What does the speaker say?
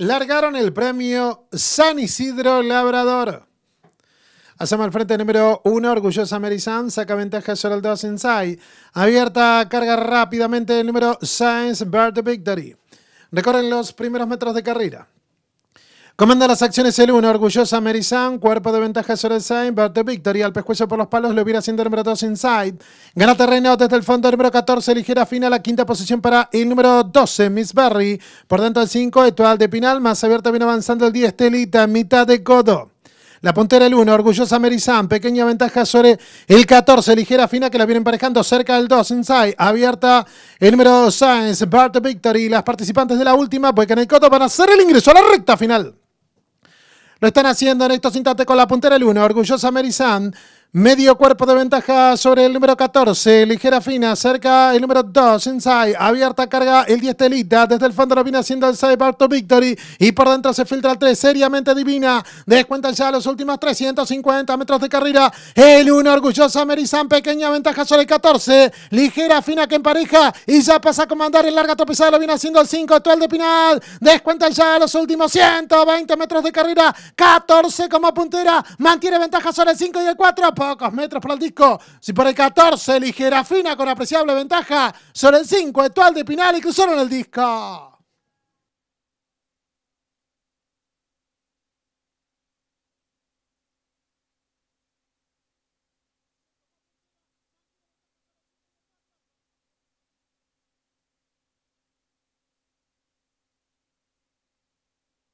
largaron el premio San Isidro Labrador. Hacemos al frente número 1, orgullosa Mary saca ventaja sobre el 2 Inside. Abierta, carga rápidamente el número Science Bird Victory. Recorren los primeros metros de carrera. Comanda las acciones el 1, orgullosa Merizan, cuerpo de ventaja sobre el Sain, the Victory, al pescuezo por los palos, lo hubiera haciendo el número 2 inside. Gana terreno desde el fondo, el número 14, ligera fina, la quinta posición para el número 12, Miss Barry. Por dentro el 5, Etual de Pinal, más abierta viene avanzando el 10, Telita, mitad de codo. La puntera el 1, orgullosa Merizan, pequeña ventaja sobre el 14, ligera fina que la viene emparejando cerca del 2, Inside, abierta el número 2, Sainz, Bart Victory. Las participantes de la última, que en el codo van a hacer el ingreso a la recta final. Lo están haciendo en estos instantes con la puntera 1. orgullosa Mary Sand. Medio cuerpo de ventaja sobre el número 14, ligera fina, cerca el número 2, inside, abierta carga el 10 telita, desde el fondo lo viene haciendo el side. Barto Victory, y por dentro se filtra el 3, seriamente divina, descuenta ya los últimos 350 metros de carrera, el 1, orgullosa Merizan, pequeña ventaja sobre el 14, ligera fina que empareja, y ya pasa a comandar el larga tropezada, lo viene haciendo el 5, actual de Pinal, descuenta ya los últimos 120 metros de carrera, 14 como puntera, mantiene ventaja sobre el 5 y el 4, pocos metros para el disco. Si por el 14 ligera fina con apreciable ventaja sobre el 5 actual de Pinal y cruzaron el disco.